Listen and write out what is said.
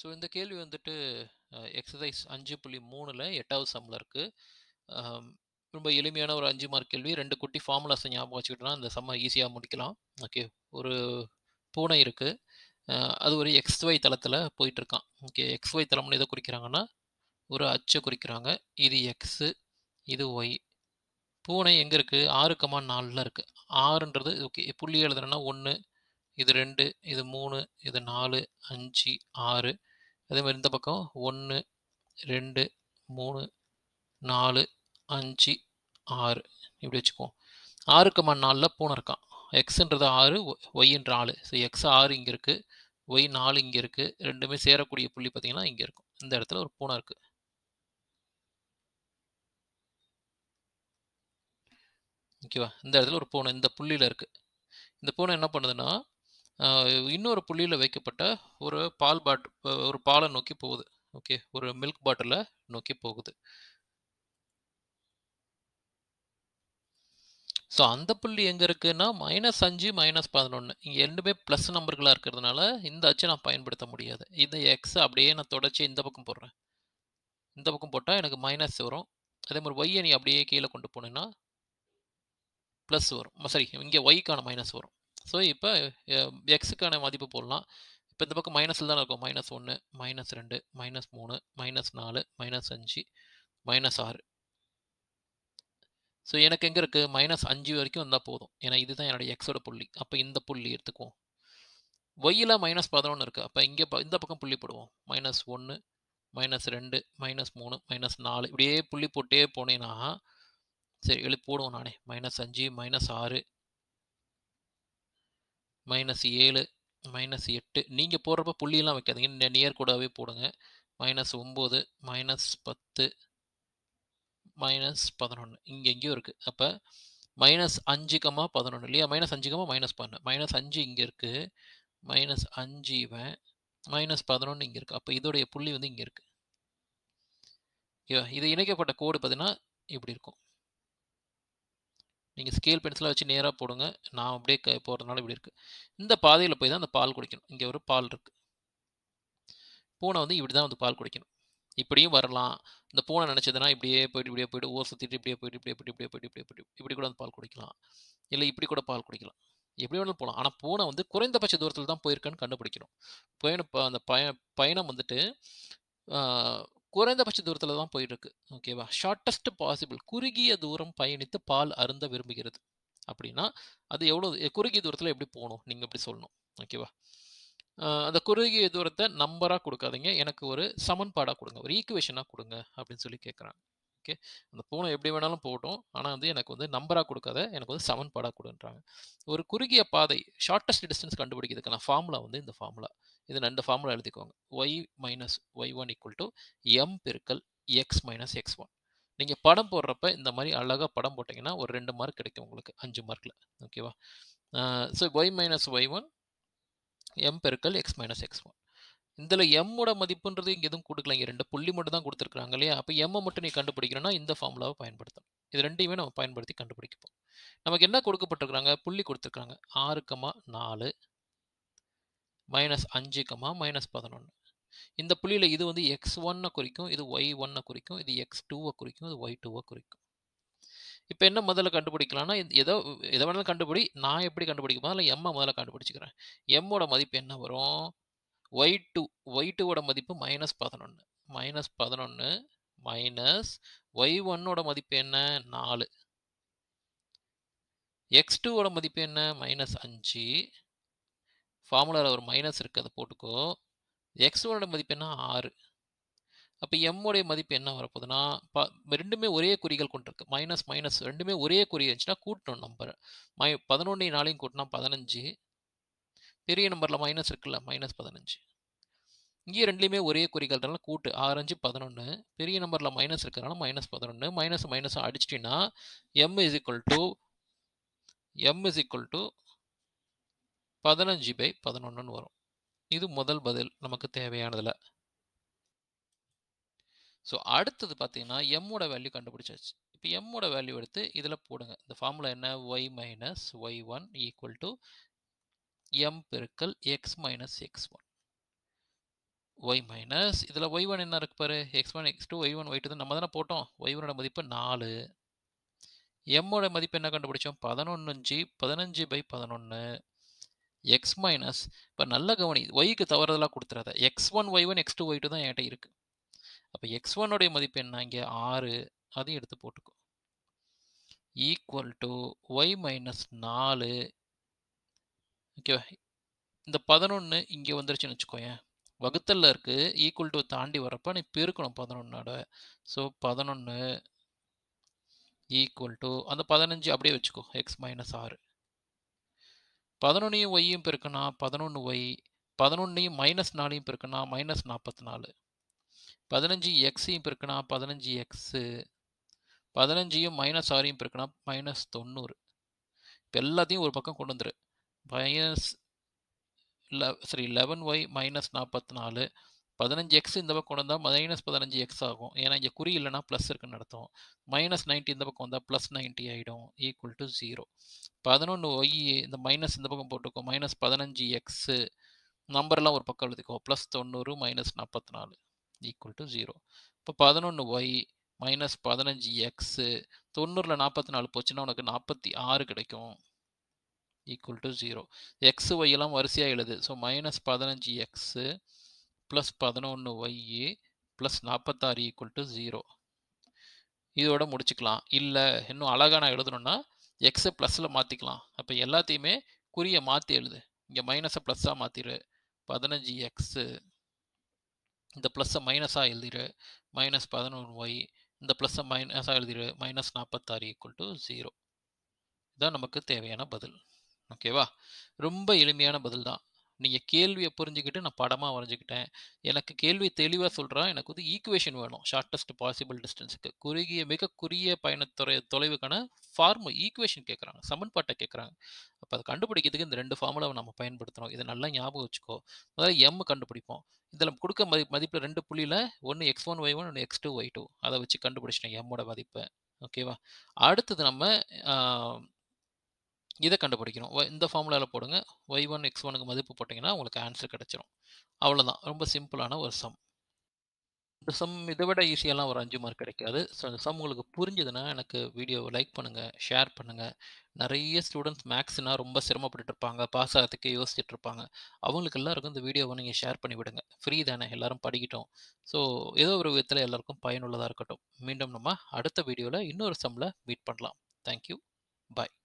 so இந்த கேள்வி வந்துட்டு எக்ஸசைஸ் அஞ்சு புள்ளி மூணில் எட்டாவது சம்மில் இருக்குது ரொம்ப எளிமையான ஒரு அஞ்சு மார்க் கேள்வி ரெண்டு குட்டி ஃபார்முலாஸை ஞாபகம் வச்சுக்கிட்டோம்னா அந்த சம்மை ஈஸியாக முடிக்கலாம் ஓகே ஒரு பூனை இருக்குது அது ஒரு எக்ஸ் ஒய் தளத்தில் போயிட்டுருக்கான் ஓகே எக்ஸ் ஒய் தளம்னு எதை குறிக்கிறாங்கன்னா ஒரு அச்சை குறிக்கிறாங்க இது எக்ஸு இது ஒய் பூனை எங்கே இருக்குது ஆறு கமா நாலில் இருக்குது ஆறுன்றது ஓகே புள்ளி எழுதுறேன்னா ஒன்று இது ரெண்டு இது மூணு இது நாலு அஞ்சு ஆறு அதே மாதிரி இந்த பக்கம் ஒன்று ரெண்டு மூணு நாலு அஞ்சு ஆறு இப்படி வச்சுக்குவோம் ஆறு கமான் நாலில் பூனை இருக்கான் எக்ஸுன்றது ஆறு ஒய்ன்ற ஆள் ஸோ எக்ஸ் ஆறு இங்கே இருக்குது ஒய் நாலு இங்கே இருக்குது ரெண்டுமே சேரக்கூடிய புள்ளி பார்த்திங்கன்னா இங்கே இருக்கும் இந்த இடத்துல ஒரு பூனை இருக்குது ஓகேவா இந்த இடத்துல ஒரு பூனை இந்த புள்ளியில் இருக்குது இந்த பூனை என்ன பண்ணுதுன்னா இன்னொரு புள்ளியில் வைக்கப்பட்ட ஒரு பால் பாட் ஒரு பாலை நோக்கி போகுது ஓகே ஒரு மில்க் பாட்டிலை நோக்கி போகுது ஸோ அந்த புள்ளி எங்கே இருக்குன்னா மைனஸ் அஞ்சு மைனஸ் பதினொன்று இங்கே ரெண்டுமே ப்ளஸ் நம்பர்களாக இருக்கிறதுனால இந்த அச்சை நான் பயன்படுத்த முடியாது இந்த எக்ஸ் அப்படியே நான் தொடச்சி இந்த பக்கம் போடுறேன் இந்த பக்கம் போட்டால் எனக்கு மைனஸ் வரும் அதே மாதிரி ஒய்யை நீ அப்படியே கீழே கொண்டு போனேன்னா ப்ளஸ் வரும் சாரி இங்கே ஒய்க்கான மைனஸ் வரும் ஸோ இப்போ எக்ஸுக்கான மதிப்பு போடலாம் இப்போ இந்த பக்கம் மைனஸில் தானே இருக்கும் மைனஸ் ஒன்று மைனஸ் ரெண்டு மைனஸ் மூணு மைனஸ் நாலு மைனஸ் அஞ்சு மைனஸ் ஆறு ஸோ எனக்கு எங்கே இருக்குது மைனஸ் அஞ்சு வரைக்கும் வந்தால் போதும் ஏன்னா இதுதான் என்னுடைய எக்ஸோட புள்ளி அப்போ இந்த புள்ளி எடுத்துக்குவோம் ஒய்யில் மைனஸ் பதினொன்று இருக்குது அப்போ இங்கே இந்த பக்கம் புள்ளி போடுவோம் மைனஸ் ஒன்று மைனஸ் ரெண்டு மைனஸ் மூணு மைனஸ் நாலு இப்படியே புள்ளி போட்டே போனேன்னா சரி எழுப்பி போடுவோம் நானே மைனஸ் அஞ்சு மைனஸ் ஆறு மைனஸ் ஏழு மைனஸ் எட்டு நீங்கள் போடுறப்ப புள்ளியெல்லாம் வைக்காதீங்க நியர் கூடவே போடுங்க மைனஸ் ஒம்பது மைனஸ் பத்து மைனஸ் பதினொன்று இங்கே எங்கேயும் இருக்குது அப்போ மைனஸ் அஞ்சு கம்மா பதினொன்று இல்லையா மைனஸ் அஞ்சு கம்மா மைனஸ் பதினொன்று மைனஸ் அஞ்சு இங்கே இருக்குது மைனஸ் அஞ்சு இவன் மைனஸ் பதினொன்று இங்கே இருக்குது அப்போ இதோடைய புள்ளி வந்து இங்கே இருக்குது ஓகேவா இது இணைக்கப்பட்ட கோடு பார்த்தீங்கன்னா இப்படி இருக்கும் நீங்கள் ஸ்கேல் பென்சிலாக வச்சு நேராக போடுங்க நான் அப்படியே க போடுறதுனால இப்படி இருக்குது இந்த பாதையில் போய் தான் அந்த பால் குடிக்கணும் இங்கே ஒரு பால் இருக்குது பூனை வந்து இப்படி தான் வந்து பால் குடிக்கணும் இப்படியும் வரலாம் இந்த பூனை நினச்சதுன்னா இப்படியே போயிட்டு இப்படியே போயிட்டு ஊர் சுற்றிட்டு இப்படியே போயிட்டு இப்படியே போயிட்டு இப்படியே போயிட்டு இப்படி இப்படி இப்படி கூட வந்து பால் குடிக்கலாம் இல்லை இப்படி கூட பால் குடிக்கலாம் எப்படி வேணாலும் போகலாம் ஆனால் பூனை வந்து குறைந்தபட்ச தூரத்தில் தான் போயிருக்கான்னு கண்டுபிடிக்கணும் பயணம் அந்த பய பயணம் வந்துட்டு குறைந்தபட்ச தூரத்தில் தான் போயிட்டு இருக்கு ஓகேவா ஷார்ட்டஸ்ட் பாசிபிள் குறுகிய தூரம் பயணித்து பால் அருந்த விரும்புகிறது அப்படின்னா அது எவ்வளோ குறுகிய தூரத்தில் எப்படி போகணும் நீங்கள் எப்படி சொல்லணும் ஓகேவா அந்த குறுகிய தூரத்தை நம்பராக கொடுக்காதீங்க எனக்கு ஒரு சமன்பாடாக கொடுங்க ஒரு ஈக்குவேஷனாக கொடுங்க அப்படின்னு சொல்லி கேட்குறாங்க ஓகே அந்த பூனை எப்படி வேணாலும் போகட்டும் ஆனால் வந்து எனக்கு வந்து நம்பராக கொடுக்காத எனக்கு வந்து சமன்பாடாக கொடுன்றாங்க ஒரு குறுகிய பாதை ஷார்ட்டஸ்ட் டிஸ்டன்ஸ் கண்டுபிடிக்கிறதுக்கான ஃபார்முலா வந்து இந்த ஃபார்முலா இது ரெண்டு ஃபார்முலா எழுதிக்கோங்க Y minus Y one equal to M பெருக்கல் எக்ஸ் மைனஸ் எக்ஸ் ஒன் நீங்கள் படம் போடுறப்ப இந்த மாதிரி அழகாக படம் போட்டிங்கன்னா ஒரு ரெண்டு மார்க் கிடைக்கும் உங்களுக்கு அஞ்சு மார்க்கில் ஓகேவா so Y minus Y one M பெருக்கல் எக்ஸ் மைனஸ் எக்ஸ் ஒன் இதில் எம்மோட மதிப்புன்றது இங்கே எதுவும் கொடுக்கல இங்கே ரெண்டு புள்ளி மட்டும் தான் கொடுத்துருக்குறாங்க இல்லையா அப்போ எம்மை மட்டும் நீ கண்டுபிடிக்கணும்னா இந்த ஃபார்முலாவை பயன்படுத்தணும் இது ரெண்டையுமே நம்ம பயன்படுத்தி கண்டுபிடிக்கப்போம் நமக்கு என்ன கொடுக்கப்பட்டிருக்கிறாங்க புள்ளி கொடுத்துருக்காங்க ஆறுக்கமாக நாலு மைனஸ் அஞ்சு கமா மைனஸ் பதினொன்று இந்த புள்ளியில் இது வந்து எக்ஸ் ஒன்னை குறிக்கும் இது ஒய் ஒன்னை குறிக்கும் இது எக்ஸ் டூவை குறிக்கும் இது ஒய் டூவை குறிக்கும் இப்போ என்ன முதல்ல கண்டுபிடிக்கலாம்னா ஏதோ எதை வேணாலும் கண்டுபிடி நான் எப்படி கண்டுபிடிக்க அதில் எம்மை முதல்ல கண்டுபிடிச்சிக்கிறேன் எம்மோட மதிப்பு என்ன வரும் ஒய் டூ ஒய் டூவோட மதிப்பு மைனஸ் பதினொன்று மைனஸ் பதினொன்று மைனஸ் ஒய் ஒன்னோட மதிப்பு என்ன நாலு எக்ஸ் டூவோட மதிப்பு என்ன மைனஸ் அஞ்சு ஃபார்முலாவில் ஒரு மைனஸ் இருக்குது அதை போட்டுக்கோ எக்ஸ் எக்ஸோட மதிப்பு என்ன ஆறு அப்போ எம்மோடைய மதிப்பு என்ன வரப்போகுதுன்னா ப ரெண்டுமே ஒரே குறிகள் கொண்டிருக்கு மைனஸ் மைனஸ் ரெண்டுமே ஒரே குறி இருந்துச்சுன்னா கூட்டணும் நம்பர் மை பதினொன்றைய நாளையும் கூட்டினா பதினஞ்சு பெரிய நம்பரில் மைனஸ் இருக்குல்ல மைனஸ் பதினஞ்சு இங்கே ரெண்டுலேயுமே ஒரே குறிகள்னால கூட்டு ஆரஞ்சு பதினொன்று பெரிய நம்பரில் மைனஸ் இருக்கிறனால மைனஸ் பதினொன்று மைனஸ் மைனஸ் அடிச்சிட்டின்னா M is equal to M is equal to பதினஞ்சு பை பதினொன்றுன்னு வரும் இது முதல் பதில் நமக்கு தேவையானதில் ஸோ அடுத்தது பார்த்தீங்கன்னா எம்மோட வேல்யூ கண்டுபிடிச்சாச்சு இப்போ எம்மோட வேல்யூ எடுத்து இதில் போடுங்க இந்த ஃபார்முலா என்ன Y minus Y one equal to M பெருக்கல் X minus X one Y minus இதில் ஒய் ஒன் என்ன இருக்கு பாரு X one X two Y one Y two நம்ம தானே போட்டோம் ஒய் ஒனோட மதிப்பு நாலு எம்மோட மதிப்பு என்ன கண்டுபிடிச்சோம் பதினொன்று பதினஞ்சு பை பதினொன்று எக்ஸ் மைனஸ் இப்போ நல்ல கவனி ஒய்க்கு தவறுதலாக கொடுத்துறாத X one Y one X two தான் ஏட்டை இருக்குது அப்போ எக்ஸ் ஒன்னுடைய மதிப்பு என்னாங்க, இங்கே ஆறு அதையும் எடுத்து போட்டுக்கோ ஈக்குவல் to ஒய் மைனஸ் நாலு ஓகேவா இந்த பதினொன்று இங்கே வந்துருச்சுன்னு வச்சுக்கோயேன் வகுத்தல்ல இருக்குது ஈக்குவல் to தாண்டி வரப்போ நீ பெருக்கணும் பதினொன்னோட ஸோ பதினொன்று ஈக்குவல் to, அந்த பதினஞ்சு அப்படியே வச்சுக்கோ எக்ஸ் மைனஸ் ஆறு பதினொன்றையும் ஒய்யும் பெருக்கணா பதினொன்று ஒய் பதினொன்றையும் மைனஸ் நாலையும் பெருக்கணா மைனஸ் நாற்பத்தி நாலு பதினஞ்சு எக்ஸையும் பெருக்கணா பதினஞ்சு எக்ஸு பதினஞ்சையும் மைனஸ் ஆறையும் பெருக்கணா மைனஸ் தொண்ணூறு இப்போ எல்லாத்தையும் ஒரு பக்கம் கொண்டு வந்துரு மைனஸ் லெ சரி லெவன் ஒய் மைனஸ் நாற்பத்தி நாலு பதினஞ்சு எக்ஸ் இந்த பக்கம் வந்தால் மைனஸ் பதினஞ்சு எக்ஸ் ஆகும் ஏன்னா இங்கே குறி இல்லைனா ப்ளஸ் இருக்குன்னு நடத்தும் மைனஸ் நைன்ட்டி இந்த பக்கம் வந்தால் ப்ளஸ் நைன்ட்டி ஆகிடும் ஈக்குவல் டு ஜீரோ பதினொன்று ஒய் இந்த மைனஸ் இந்த பக்கம் போட்டுக்கோ மைனஸ் பதினஞ்சு எக்ஸு நம்பர்லாம் ஒரு பக்கம் எழுதிக்கோ ப்ளஸ் தொண்ணூறு மைனஸ் நாற்பத்தி நாலு ஈக்குவல் டு ஜீரோ இப்போ பதினொன்று ஒய் மைனஸ் பதினஞ்சு எக்ஸு தொண்ணூறில் நாற்பத்தி நாலு போச்சுன்னா உனக்கு நாற்பத்தி ஆறு கிடைக்கும் ஈக்குவல் டு ஜீரோ எக்ஸ் எல்லாம் வரிசையாக எழுது ஸோ மைனஸ் பதினஞ்சு எக்ஸு ப்ளஸ் பதினொன்று ஒய்யு ப்ளஸ் நாற்பத்தாறு ஈக்குவல் டு ஜீரோ இதோட முடிச்சுக்கலாம் இல்லை இன்னும் அழகாக நான் எழுதணும்னா எக்ஸை ப்ளஸில் மாற்றிக்கலாம் அப்போ எல்லாத்தையுமே குறியை மாற்றி எழுது இங்கே மைனஸை ப்ளஸ்ஸாக மாற்றிடு பதினஞ்சு எக்ஸு இந்த ப்ளஸ்ஸை மைனஸாக எழுதிடு மைனஸ் பதினொன்று ஒய் இந்த ப்ளஸ்ஸை மைனஸாக எழுதிடு மைனஸ் நாற்பத்தாறு ஈக்குவல் டு ஜீரோ இதுதான் நமக்கு தேவையான பதில் ஓகேவா ரொம்ப எளிமையான பதில் தான் நீங்கள் கேள்வியை புரிஞ்சுக்கிட்டு நான் படமாக வரைஞ்சிக்கிட்டேன் எனக்கு கேள்வி தெளிவாக சொல்கிறேன் எனக்கு வந்து ஈக்குவேஷன் வேணும் ஷார்ட்டஸ்ட் பாசிபிள் டிஸ்டன்ஸுக்கு குறுகிய மிக குறுகிய பயணத்துறை தொலைவுக்கான ஃபார்ம் ஈக்குவேஷன் கேட்குறாங்க சமன்பாட்டை கேட்குறாங்க அப்போ அதை கண்டுபிடிக்கிறதுக்கு இந்த ரெண்டு ஃபார்முலாவை நம்ம பயன்படுத்தணும் இதை நல்லா ஞாபகம் வச்சுக்கோ முதல்ல எம் கண்டுபிடிப்போம் இதில் கொடுக்க மதி மதிப்பில் ரெண்டு புள்ளியில் ஒன்று எக்ஸ் ஒன் ஒய் ஒன் ஒன்று எக்ஸ் டூ ஒய் டூ அதை வச்சு கண்டுபிடிச்சிட்டேன் எம்மோட மதிப்பை ஓகேவா அடுத்தது நம்ம இதை கண்டுபிடிக்கணும் இந்த ஃபார்முலாவில் போடுங்க ஒய் ஒன் எக்ஸ் ஒனுக்கு மதிப்பு போட்டிங்கன்னா உங்களுக்கு ஆன்சர் கிடச்சிரும் அவ்வளோதான் ரொம்ப சிம்பிளான ஒரு சம் இந்த சம் இதை விட ஈஸியாலாம் ஒரு அஞ்சு மார்க் கிடைக்காது ஸோ இந்த சம் உங்களுக்கு புரிஞ்சதுன்னா எனக்கு வீடியோவை லைக் பண்ணுங்கள் ஷேர் பண்ணுங்கள் நிறைய ஸ்டூடெண்ட்ஸ் மேக்ஸ்னால் ரொம்ப சிரமப்பட்டு இருப்பாங்க பாஸ் ஆகிறதுக்கே யோசிச்சுட்டு இருப்பாங்க அவங்களுக்கு எல்லாருக்கும் இந்த வீடியோவை நீங்கள் ஷேர் பண்ணி விடுங்க ஃப்ரீ தானே எல்லாரும் படிக்கட்டும் ஸோ ஏதோ ஒரு விதத்தில் எல்லாருக்கும் பயனுள்ளதாக இருக்கட்டும் மீண்டும் நம்ம அடுத்த வீடியோவில் இன்னொரு சம்மில் மீட் பண்ணலாம் தேங்க்யூ பாய்